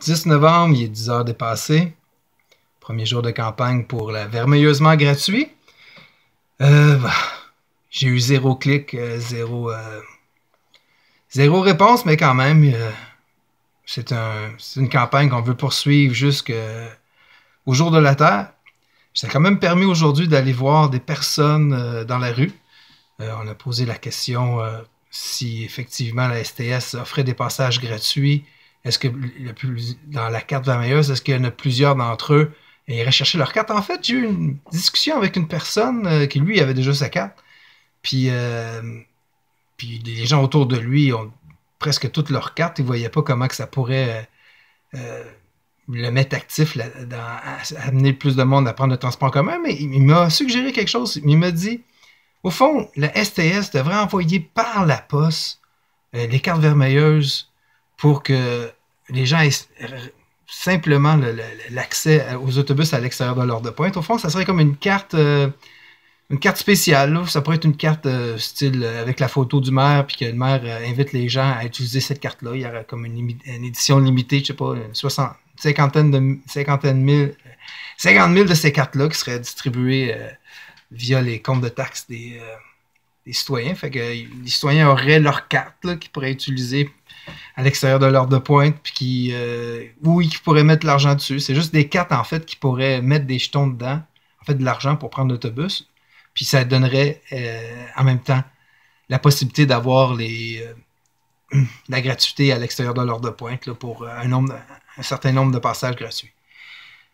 10 novembre, il est 10 heures dépassées. Premier jour de campagne pour la vermeilleusement gratuit. Euh, bah, j'ai eu zéro clic, euh, zéro, euh, zéro réponse, mais quand même, c'est une campagne qu'on veut poursuivre jusqu'au jour de la Terre. Ça a quand même permis aujourd'hui d'aller voir des personnes dans la rue. on a posé la question si effectivement la STS offrait des passages gratuits est-ce que dans la carte vermeilleuse, est-ce qu'il y en a plusieurs d'entre eux et ils recherchaient leur carte? En fait, j'ai eu une discussion avec une personne euh, qui, lui, avait déjà sa carte. Puis, euh, puis les gens autour de lui ont presque toutes leurs cartes. Ils ne voyaient pas comment que ça pourrait euh, le mettre actif, amener plus de monde à prendre le transport en commun. Mais il, il m'a suggéré quelque chose. Il m'a dit, au fond, la STS devrait envoyer par la poste les cartes vermeilleuses pour que les gens aient simplement l'accès aux autobus à l'extérieur de leur de pointe. Au fond, ça serait comme une carte, euh, une carte spéciale. Ça pourrait être une carte euh, style euh, avec la photo du maire, puis que le maire invite les gens à utiliser cette carte-là. Il y aurait comme une, édition limitée, je ne sais pas, une cinquantaine de cinquantaine mille, 50 000 de ces cartes-là qui seraient distribuées via les comptes de taxes des citoyens. Fait que euh, les citoyens auraient leur carte qu'ils pourraient utiliser à l'extérieur de l'heure de pointe, puis qui, euh, oui, qui pourraient mettre l'argent dessus. C'est juste des cartes, en fait, qui pourraient mettre des jetons dedans, en fait, de l'argent pour prendre l'autobus. Puis ça donnerait euh, en même temps la possibilité d'avoir les la gratuité à l'extérieur de l'ordre de pointe pour un, nombre, un certain nombre de passages gratuits.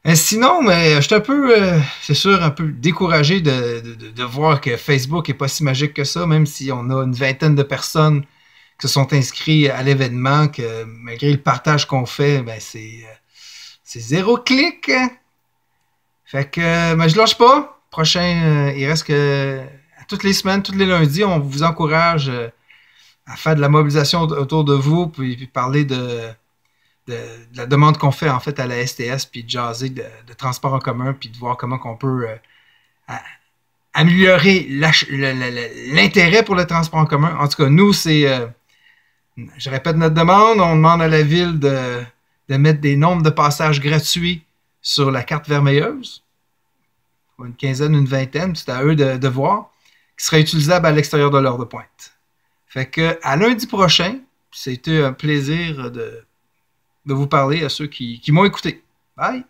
Euh, sinon, euh, je suis un peu, euh, c'est sûr, un peu découragé de, voir que Facebook n'est pas si magique que ça, même si on a une vingtaine de personnes qui se sont inscrites à l'événement, que malgré le partage qu'on fait, ben, c'est, zéro clic. Fait que je ben, je lâche pas. Prochain, il reste que toutes les semaines, tous les lundis, on vous encourage à faire de la mobilisation autour de vous, puis parler de de, la demande qu'on fait en fait à la STS, puis de jaser de, transport en commun, puis de voir comment qu'on peut euh, améliorer l'intérêt pour le transport en commun. En tout cas, nous, c'est, euh, je répète notre demande, on demande à la ville de, mettre des nombres de passages gratuits sur la carte vermeilleuse, une quinzaine, une vingtaine, c'est à eux de, voir, qui serait utilisable à l'extérieur de l'heure de pointe. Fait que à lundi prochain, c'était un plaisir de de vous parler à ceux qui, m'ont écouté. Bye!